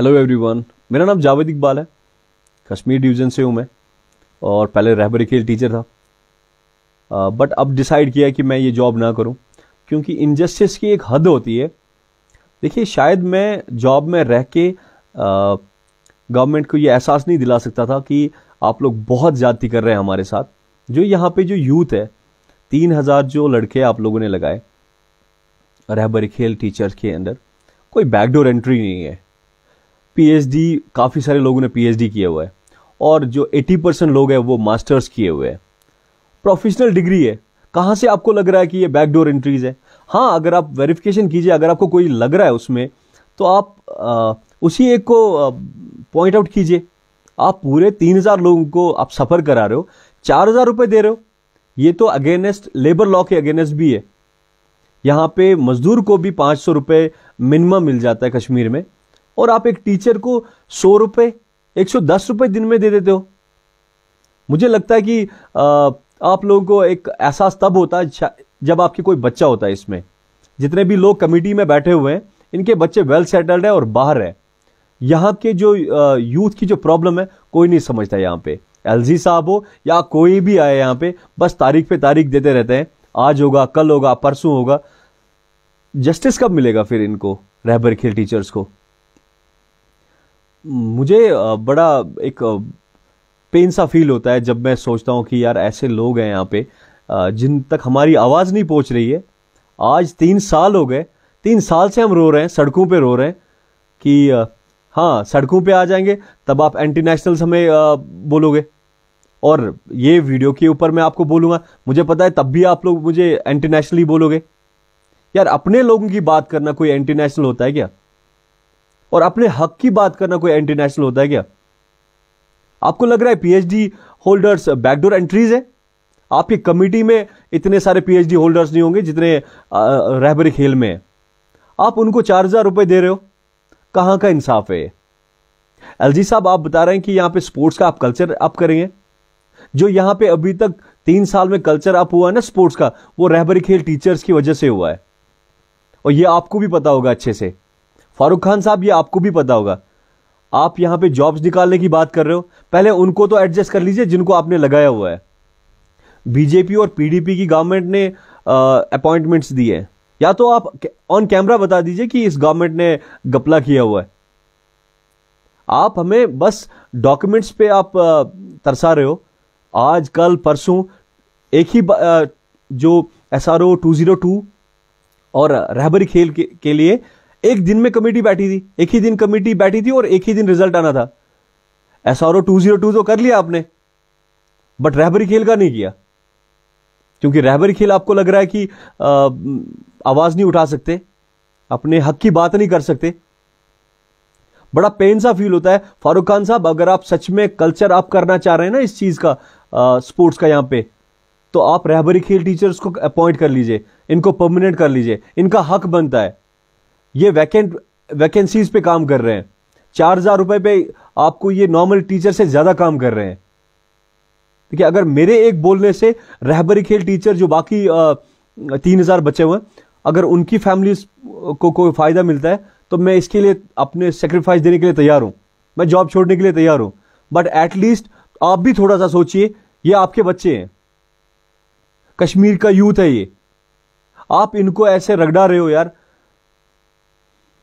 hello everyone मेरा नाम जावेद इकबाल है कश्मीर डिवीज़न से हूँ मैं और पहले रहबर खेल टीचर था आ, बट अब डिसाइड किया कि मैं ये जॉब ना करूँ क्योंकि इनजस्टिस की एक हद होती है देखिए शायद मैं जॉब में रह के गवर्नमेंट को ये एहसास नहीं दिला सकता था कि आप लोग बहुत ज़्यादती कर रहे हैं हमारे साथ जो यहाँ पे जो यूथ है तीन हज़ार जो लड़के आप लोगों ने लगाए रहबर खेल टीचर्स के अंदर कोई बैकडोर एंट्री नहीं है पीएचडी काफ़ी सारे लोगों ने पीएचडी किया हुआ है और जो 80 परसेंट लोग हैं वो मास्टर्स किए हुए हैं प्रोफेशनल डिग्री है कहाँ से आपको लग रहा है कि ये बैकडोर एंट्रीज है हाँ अगर आप वेरिफिकेशन कीजिए अगर आपको कोई लग रहा है उसमें तो आप आ, उसी एक को पॉइंट आउट कीजिए आप पूरे तीन हजार लोगों को आप सफ़र करा रहे हो चार हजार रुपये दे रहे हो ये तो अगेनेस्ट लेबर लॉ के अगेनेस्ट भी है यहाँ पे मजदूर को भी पाँच सौ रुपये मिनिमम मिल जाता है कश्मीर में और आप एक टीचर को सौ रुपए एक सौ दस रुपए दिन में दे देते हो मुझे लगता है कि आप लोगों को एक एहसास तब होता है जब आपके कोई बच्चा होता है इसमें जितने भी लोग कमेटी में बैठे हुए हैं इनके बच्चे वेल सेटल्ड है और बाहर है यहां के जो यूथ की जो प्रॉब्लम है कोई नहीं समझता यहां पे एलजी साहब हो या कोई भी आए यहां पे बस तारीख पे तारीख देते रहते हैं आज होगा कल होगा परसों होगा जस्टिस कब मिलेगा फिर इनको रहबर खेल टीचर्स को मुझे बड़ा एक पेन सा फील होता है जब मैं सोचता हूँ कि यार ऐसे लोग हैं यहाँ पे जिन तक हमारी आवाज़ नहीं पहुँच रही है आज तीन साल हो गए तीन साल से हम रो रहे हैं सड़कों पे रो रहे हैं कि हाँ सड़कों पे आ जाएंगे तब आप एंटी नेशनल हमें बोलोगे और ये वीडियो के ऊपर मैं आपको बोलूँगा मुझे पता है तब भी आप लोग मुझे एंटी नेशनली बोलोगे यार अपने लोगों की बात करना कोई एंटी नेशनल होता है क्या और अपने हक की बात करना कोई एंटी नेशनल होता है क्या आपको लग रहा है पीएचडी होल्डर्स बैकडोर एंट्रीज है आपकी कमिटी में इतने सारे पीएचडी होल्डर्स नहीं होंगे जितने रहबरी खेल में आप उनको चार हजार रुपए दे रहे हो कहां का इंसाफ है एलजी साहब आप बता रहे हैं कि यहां पे स्पोर्ट्स का आप कल्चर अप करेंगे जो यहां पे अभी तक तीन साल में कल्चर अप हुआ है ना स्पोर्ट्स का वो रहबरी खेल टीचर्स की वजह से हुआ है और ये आपको भी पता होगा अच्छे से फारूक खान साहब ये आपको भी पता होगा आप यहां पे जॉब्स निकालने की बात कर रहे हो पहले उनको तो एडजस्ट कर लीजिए जिनको आपने लगाया हुआ है बीजेपी और पीडीपी की गवर्नमेंट ने अपॉइंटमेंट्स दिए हैं या तो आप ऑन कैमरा बता दीजिए कि इस गवर्नमेंट ने गपला किया हुआ है आप हमें बस डॉक्यूमेंट्स पे आप तरसा रहे हो आज कल परसों एक ही जो S R O two zero two और रहबरी खेल के, के लिए एक दिन में कमेटी बैठी थी एक ही दिन कमेटी बैठी थी और एक ही दिन रिजल्ट आना था S R O two zero two तो कर लिया आपने बट रहबरी खेल का नहीं किया क्योंकि रहबरी खेल आपको लग रहा है कि आवाज नहीं उठा सकते अपने हक की बात नहीं कर सकते बड़ा पेन सा फील होता है फारूक खान साहब अगर आप सच में कल्चर आप करना चाह रहे हैं ना इस चीज का स्पोर्ट्स का यहां पे तो आप रहबरी खेल टीचर्स को अपॉइंट कर लीजिए इनको परमानेंट कर लीजिए इनका हक बनता है ये वैकेंट वैकेंसीज पे काम कर रहे हैं चार हजार रुपए पे आपको ये नॉर्मल टीचर से ज्यादा काम कर रहे हैं ठीक है अगर मेरे एक बोलने से रहबरी खेल टीचर जो बाकी तीन हजार बचे हुए अगर उनकी फैमिली को कोई फायदा मिलता है तो मैं इसके लिए अपने सेक्रीफाइस देने के लिए तैयार हूं मैं जॉब छोड़ने के लिए तैयार हूं बट एटलीस्ट आप भी थोड़ा सा सोचिए ये आपके बच्चे हैं कश्मीर का यूथ है ये आप इनको ऐसे रगड़ा रहे हो यार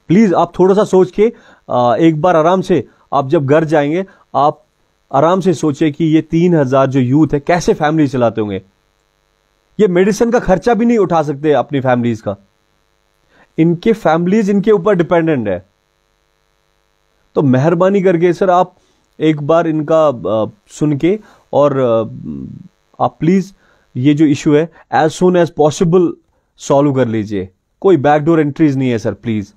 प्लीज़ आप थोड़ा सा सोच के एक बार आराम से आप जब घर जाएंगे आप आराम से सोचे कि ये तीन हज़ार जो यूथ है कैसे फैमिली चलाते होंगे ये मेडिसिन का खर्चा भी नहीं उठा सकते अपनी फैमिलीज का इनके फैमिलीज इनके ऊपर डिपेंडेंट है तो मेहरबानी करके सर आप एक बार इनका सुन के और आप प्लीज़ ये जो इशू है as soon as possible solve कर लीजिए कोई बैकडोर एंट्रीज नहीं है सर प्लीज़